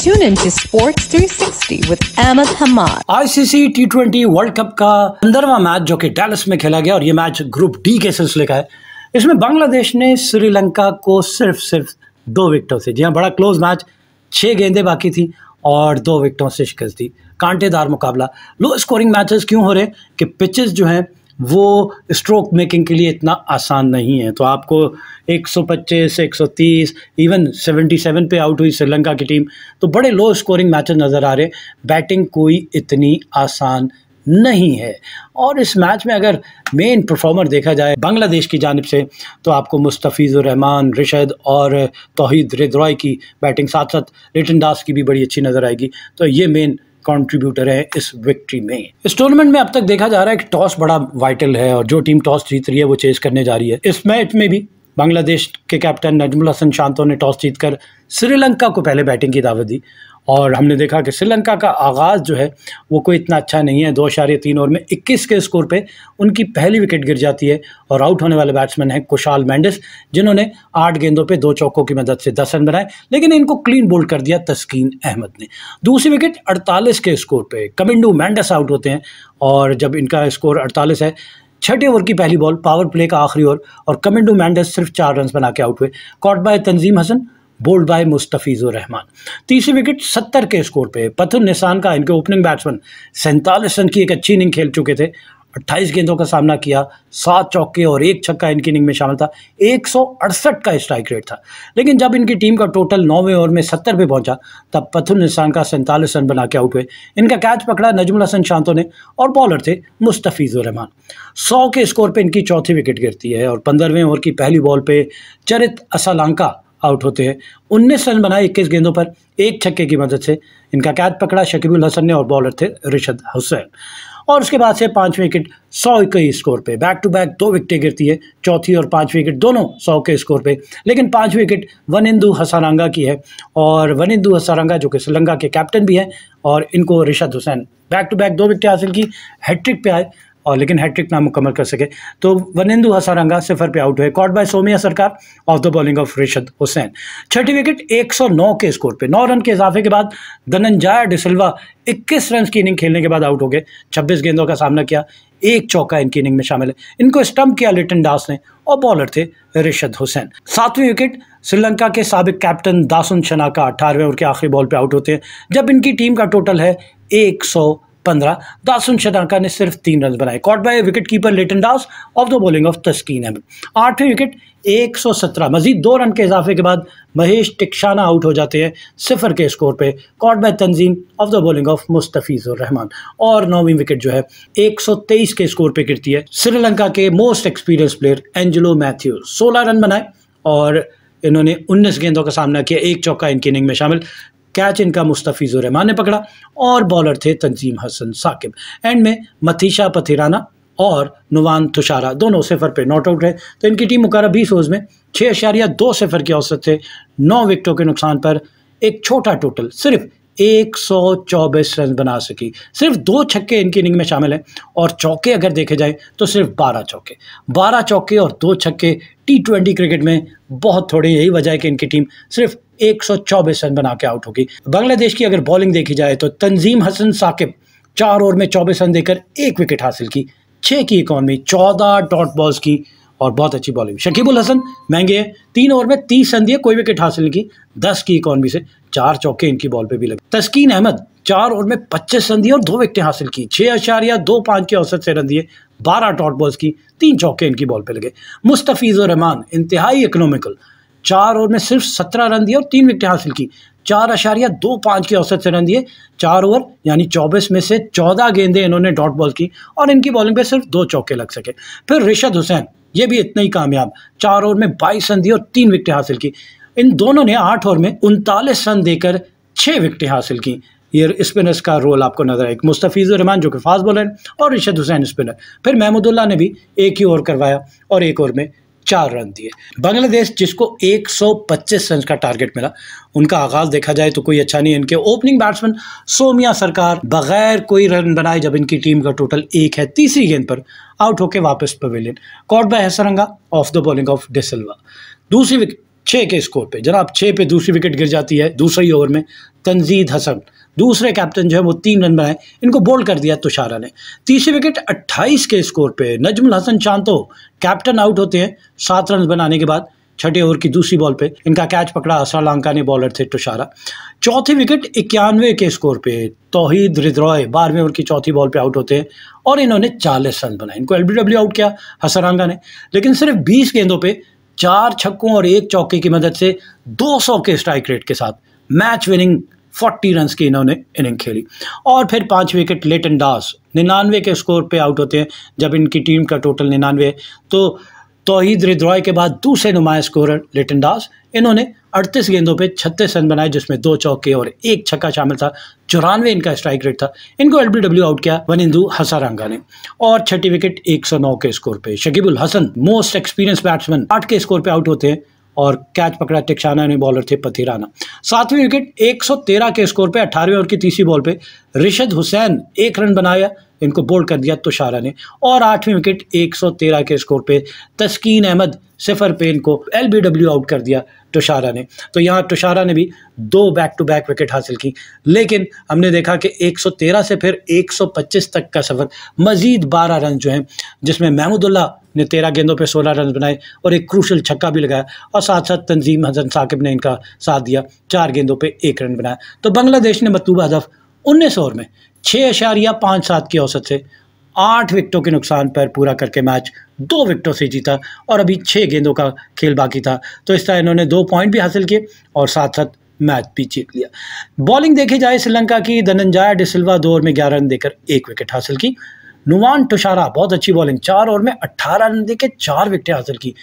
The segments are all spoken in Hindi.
Tune in to Sports 360 with Ahmed Hamad. ICC T twenty world का पंद्रहवा मैच जो कि डैलस में खेला गया और ये मैच ग्रुप डी के सिलसिले का है इसमें बांग्लादेश ने श्रीलंका को सिर्फ सिर्फ दो विकेटों से जी हाँ बड़ा क्लोज मैच छह गेंदे बाकी थी और दो विकेटों से शिकस्त थी कांटेदार मुकाबला लो स्कोरिंग मैचेस क्यों हो रहे कि पिचेस जो हैं वो स्ट्रोक मेकिंग के लिए इतना आसान नहीं है तो आपको 125, 130 इवन 77 पे आउट हुई श्रीलंका की टीम तो बड़े लो स्कोरिंग मैचेस नज़र आ रहे बैटिंग कोई इतनी आसान नहीं है और इस मैच में अगर मेन परफॉर्मर देखा जाए बांग्लादेश की जानब से तो आपको रहमान रिशद और तोहद रिद्रॉय की बैटिंग साथ साथ रिटन दास की भी बड़ी अच्छी नज़र आएगी तो ये मेन कॉन्ट्रीब्यूटर है इस विक्ट्री में इस टूर्नामेंट में अब तक देखा जा रहा है कि टॉस बड़ा वाइटल है और जो टीम टॉस जीत रही है वो चेस करने जा रही है इस मैच में भी बांग्लादेश के कैप्टन नजमुल हसन शांतो ने टॉस जीतकर श्रीलंका को पहले बैटिंग की दावत दी और हमने देखा कि श्रीलंका का आगाज़ जो है वो कोई इतना अच्छा नहीं है दो इशारे तीन ओवर में 21 के स्कोर पे उनकी पहली विकेट गिर जाती है और आउट होने वाले बैट्समैन हैं कुशाल मैंडस जिन्होंने आठ गेंदों पे दो चौकों की मदद से दस रन बनाए लेकिन इनको क्लीन बोल्ड कर दिया तस्कीन अहमद ने दूसरी विकेट अड़तालीस के स्कोर पर कमिंडू मैंडस आउट होते हैं और जब इनका स्कोर अड़तालीस है छठे ओवर की पहली बॉल पावर प्ले का आखिरी ओवर और कमिंडू मैंडस सिर्फ चार रन बना के आउट हुए caught by Tanzim Hasan bowled by Mustafizur Rahman तीसरी विकेट सत्तर के स्कोर पे पथुन निशान का इनके ओपनिंग बैट्समैन सैंतालीस रन की एक अच्छी इनिंग खेल चुके थे अट्ठाईस गेंदों का सामना किया सात चौके और एक छक्का इनकी इनिंग में शामिल था एक का स्ट्राइक रेट था लेकिन जब इनकी टीम का टोटल नौवें ओवर में सत्तर पे पहुंचा तब पथुन निशान का सैंतालीस रन बना के आउट हुए इनका कैच पकड़ा नजमुल हसन शांतो ने और बॉलर थे मुस्तफ़ीज़ुर रहमान सौ के स्कोर पर इनकी चौथी विकेट गिरती है और पंद्रहवें ओवर की पहली बॉल पर चरित असलांका आउट होते हैं उन्नीस रन बनाए इक्कीस गेंदों पर एक छक्के की मदद से इनका कैच पकड़ा शकीबुल हसन ने और बॉलर थे रिशद हुसैन और उसके बाद से पाँच विकेट सौ के स्कोर पे बैक टू बैक दो विकटें गिरती है चौथी और पाँच विकेट दोनों सौ के स्कोर पे लेकिन पाँच विकेट वन इंदू हसारंगा की है और वन इंदू हसारंगा जो कि श्रीलंका के कैप्टन भी हैं और इनको Rishad Hossain back to back दो विकटें हासिल की हैट्रिक पे आए और लेकिन हैट्रिक ना मुकम्मल कर सके तो वनिंदु हसारंगा सिफर पे आउट हुए caught by Soumya Sarkar off the bowling off Rishad Hossain छठी विकेट 109 के स्कोर पे नौ रन के इजाफे के बाद धनंजय डिसल्वा 21 रन की इनिंग खेलने के बाद आउट हो गए 26 गेंदों का सामना किया एक चौका इनकी इनिंग में शामिल है इनको स्टम्प किया लिटन दास ने और बॉलर थे रिशद हुसैन सातवीं विकेट श्रीलंका के सबक कैप्टन दासुन शना का अठारहवें और के आखिरी बॉल पर आउट होते हैं जब इनकी टीम का टोटल है एक सौ पंद्रह दस उन शदांका ने सिर्फ तीन रन बनाए caught by wicket keeper Litton Das off the bowling off Taskin Ahmed आठवें विकेट एक सौ सत्रह मजीद दो रन के इजाफे के बाद महेश टिक्शाना आउट हो जाते हैं सिफर के स्कोर पे caught by Tanzim off the bowling off Rahman और नौवीं विकेट जो है एक सौ तेईस के स्कोर पे गिरती है श्रीलंका के most experience player Angelo Mathews सोलह रन बनाए और इन्होंने 19 गेंदों का सामना किया एक चौका इनकी इनिंग में शामिल कैच इनका मुस्तफ़ी रहमान ने पकड़ा और बॉलर थे तंजीम हसन साकिब एंड में मथीशा पथिराना और नुवान तुषारा दोनों सिफर पे नॉट आउट रहे तो इनकी टीम मुकर बीस ओवर में छः अशारिया दो सिफर के औसत थे नौ विकटों के नुकसान पर एक छोटा टोटल सिर्फ एक रन बना सकी सिर्फ दो छक्के इनकी इनिंग में शामिल हैं और चौके अगर देखे जाए तो सिर्फ बारह चौके बारह चौके और दो छक्के टी ट्वेंटी क्रिकेट में बहुत थोड़े यही वजह है कि इनकी टीम सिर्फ एक रन बना के आउट होगी बांग्लादेश की अगर बॉलिंग देखी जाए तो तंजीम हसन साकिब चार ओवर में चौबीस रन देकर एक विकेट हासिल की छः की इकॉनमी चौदह डॉट बॉल्स की और बहुत अच्छी बॉलिंग शकीबुल हसन महंगे हैं तीन ओवर में तीस रन दिए कोई विकेट हासिल की दस की इकॉनमी से चार चौके इनकी बॉल पे भी लगे तस्कीन अहमद चार ओवर में पच्चीस रन दिए और दो विकटें हासिल की छः अशारिया दो पाँच के औसत से रन दिए बारह डॉट बॉल्स की तीन चौके इनकी बॉल पे लगे मुस्तफ़ीज़ुर रहमान इंतहाई इकोनॉमिकल चार ओवर में सिर्फ सत्रह रन दिए और तीन विकटें हासिल की चार अशारिया दो पाँच के औसत से रन दिए चार ओवर यानी चौबीस में से चौदह गेंदें इन्होंने डॉट बॉल की और इनकी बॉलिंग पे सिर्फ दो चौके लग सके फिर रिशद हुसैन ये भी इतना ही कामयाब चार ओवर में बाईस रन दिए और तीन विकटें हासिल की इन दोनों ने आठ ओवर में उनतालीस रन देकर छः विकटें हासिल की ये स्पिनर्स का रोल आपको नजर आए मुस्तफ़ीज़ रहमान जो कि फास्ट बॉलर और रिशद हुसैन स्पिनर फिर महमूदुल्ला ने भी एक ही ओवर करवाया और एक ओवर में चार रन दिए बांग्लादेश जिसको 125 रन का टारगेट मिला उनका आगाज़ देखा जाए तो कोई अच्छा नहीं इनके ओपनिंग बैट्समैन सोमिया सरकार बगैर कोई रन बनाए जब इनकी टीम का टोटल एक है तीसरी गेंद पर आउट होकर वापस pavilion caught by Hasaranga off the bowling off de Silva दूसरी विकेट छः के स्कोर पे जनाब छः पे दूसरी विकेट गिर जाती है दूसरे ही ओवर में तनजीद हसन दूसरे कैप्टन जो है वो तीन रन बनाए इनको बोल्ड कर दिया तुषारा ने तीसरी विकेट 28 के स्कोर पे नजमुल हसन चांतो कैप्टन आउट होते हैं सात रन बनाने के बाद छठे ओवर की दूसरी बॉल पे इनका कैच पकड़ा लंका ने बॉलर थे तुषारा चौथी विकेट इक्यानवे के स्कोर पे तोहिद रिद्रॉय बारहवें ओवर की चौथी बॉल पे आउट होते हैं और इन्होंने चालीस रन बनाए इनको एल आउट किया हसरांगा ने लेकिन सिर्फ बीस गेंदों पर चार छक्कों और एक चौके की मदद से 200 के स्ट्राइक रेट के साथ मैच विनिंग 40 रन की इन्होंने इनिंग खेली और फिर पांच विकेट लेटन दास निन्यानवे के स्कोर पे आउट होते हैं जब इनकी टीम का टोटल निन्यानवे तो तोहिद रिद्रॉय के बाद दूसरे नुमाया स्कोर लेटन दास इन्होंने अड़तीस गेंदों पे छत्तीस रन बनाए जिसमें दो चौके और एक छक्का शामिल था चौरानवे इनका स्ट्राइक रेट था इनको एल आउट किया वन इंदू हसारंगा ने और छठी विकेट 109 के स्कोर पे Shakibul Hasan most experience batsman आठ के स्कोर पे आउट होते हैं और कैच पकड़ा टिकशाना ने बॉलर थे पथिराना सातवीं विकेट 113 के स्कोर पे अठारहवें ओवर की तीसरी बॉल पे रिशद हुसैन एक रन बनाया इनको बोल्ड कर दिया तुषारा ने और आठवीं विकेट 113 के स्कोर पे तस्कीन अहमद सिफर पे इनको एल आउट कर दिया तुषारा ने तो यहाँ तुषारा ने भी दो बैक टू बैक विकेट हासिल की लेकिन हमने देखा कि 113 से फिर 125 तक का सफ़र मज़ीद 12 रन जो हैं जिसमें महमूदुल्ला ने तेरह गेंदों पे सोलह रन बनाए और एक क्रूशल छक्का भी लगाया और साथ साथ तंजीम हसन साकिब ने इनका साथ दिया चार गेंदों पे एक रन बनाया तो बांग्लादेश ने मतलूबा हदफ उन्नीस ओवर में छः अशारिया पाँच सात की औसत से आठ विकटों के नुकसान पर पूरा करके मैच दो विकटों से जीता और अभी छः गेंदों का खेल बाकी था तो इस तरह इन्होंने दो पॉइंट भी हासिल किए और साथ साथ मैच भी जीत लिया बॉलिंग देखी जाए श्रीलंका की धनंजय डिसल्वा दो ओवर में ग्यारह रन देकर एक विकेट हासिल की नुवान टुशारा बहुत अच्छी बॉलिंग चार ओवर में अट्ठारह रन देकर चार विकेटें हासिल की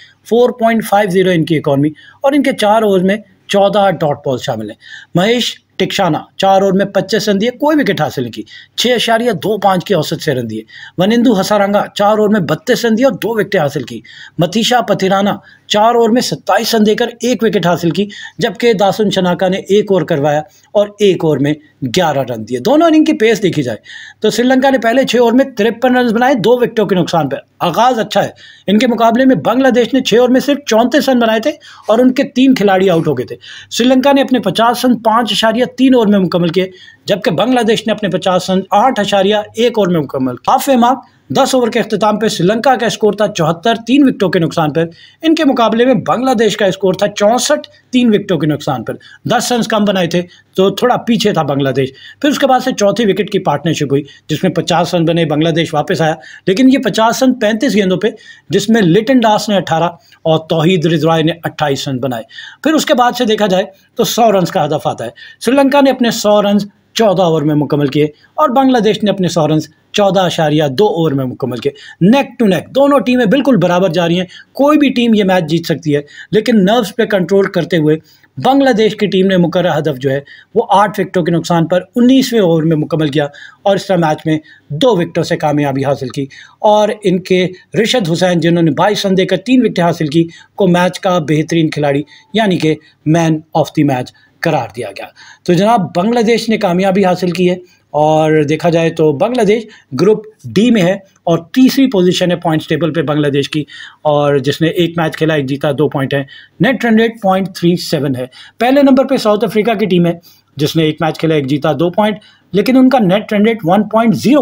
जीरो इनकी इकॉनमी और इनके चार ओवर में चौदह डॉट बॉल शामिल हैं महेश टिकशाना चार ओवर में पच्चीस रन दिए कोई विकेट हासिल की छः अशारिया दो पाँच की औसत से रन दिए वनिंदु हसारंगा चार ओवर में बत्तीस रन दिए और दो विकेटें हासिल की मतीशा पथिराना चार ओवर में सत्ताईस रन देकर एक विकेट हासिल की जबकि दासुन शनाका ने एक ओवर करवाया और एक ओवर में ग्यारह रन दिए दोनों इनिंग की पेस देखी जाए तो श्रीलंका ने पहले छः ओवर में तिरपन रन बनाए दो विकेटों के नुकसान पर आगाज़ अच्छा है इनके मुकाबले में बांग्लादेश ने छः ओवर में सिर्फ चौंतीस रन बनाए थे और उनके तीन खिलाड़ी आउट हो गए थे श्रीलंका ने अपने पचास रन पाँच अशारिया तीन ओवर में मुकम्मल किए जबकि बांग्लादेश ने अपने पचास रन आठ अशारिया एक ओवर में मुकम्मल हाफ एमार्क दस ओवर के अख्ताम पर श्रीलंका का स्कोर था चौहत्तर तीन विकटों के नुकसान पर इनके मुकाबले में बांग्लादेश का स्कोर था चौंसठ तीन विकटों के नुकसान पर दस रन कम बनाए थे तो थोड़ा पीछे था बांग्लादेश फिर उसके बाद से चौथी विकेट की पार्टनरशिप हुई जिसमें पचास रन बने बांग्लादेश वापस आया लेकिन ये पचास रन पैंतीस गेंदों पर जिसमें लिटन दास ने अट्ठारह और तोहहीद रिजवाय ने अट्ठाईस रन बनाए फिर उसके बाद से देखा जाए तो सौ रन का हदफ आता है श्रीलंका ने अपने सौ रन चौदह ओवर में मुकम्मल किए और बांग्लादेश ने अपने सौ रन चौदह अशारिया दो ओवर में मुकम्मल किए नेक टू नेक दोनों टीमें बिल्कुल बराबर जा रही हैं कोई भी टीम ये मैच जीत सकती है लेकिन नर्व्स पे कंट्रोल करते हुए बांग्लादेश की टीम ने मुकर हदफ जो है वो आठ विकटों के नुकसान पर उन्नीसवें ओवर में मुकम्मल किया और इस मैच में दो विकटों से कामयाबी हासिल की और इनके रिशद हुसैन जिन्होंने बाईस रन देकर तीन विकटें हासिल की को मैच का बेहतरीन खिलाड़ी यानी कि मैन ऑफ द मैच करार दिया गया तो जनाब बांग्लादेश ने कामयाबी हासिल की है और देखा जाए तो बांग्लादेश ग्रुप डी में है और तीसरी पोजीशन है पॉइंट्स टेबल पे बांग्लादेश की और जिसने एक मैच खेला एक जीता दो पॉइंट है net run rate point three seven है पहले नंबर पे साउथ अफ्रीका की टीम है जिसने एक मैच खेला एक जीता दो पॉइंट लेकिन उनका net run rate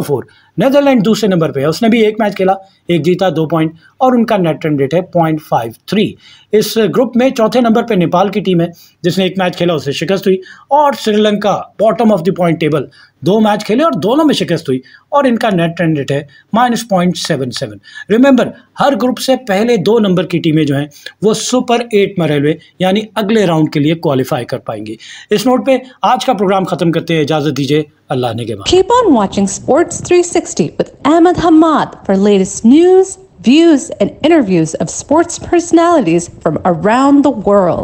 four Netherland दूसरे नंबर पे है उसने भी एक मैच खेला एक जीता दो पॉइंट और उनका नेट रन रेट है थ्री इस ग्रुप में चौथे नंबर पे नेपाल की टीम है जिसने एक मैच खेला उसे शिकस्त हुई और Sri Lanka bottom of the point table दो मैच खेले और दोनों में शिकस्त हुई और इनका नेट रन रेट है minus point seven seven remember हर ग्रुप से पहले दो नंबर की टीमें जो हैं वो सुपर एट में रेलवे यानी अगले राउंड के लिए क्वालिफाई कर पाएंगी इस नोट पे आज का प्रोग्राम ख़त्म करते हैं इजाज़त दीजिए Keep on watching Sports 360 with Ahmed Hamad for latest news, views and interviews of sports personalities from around the world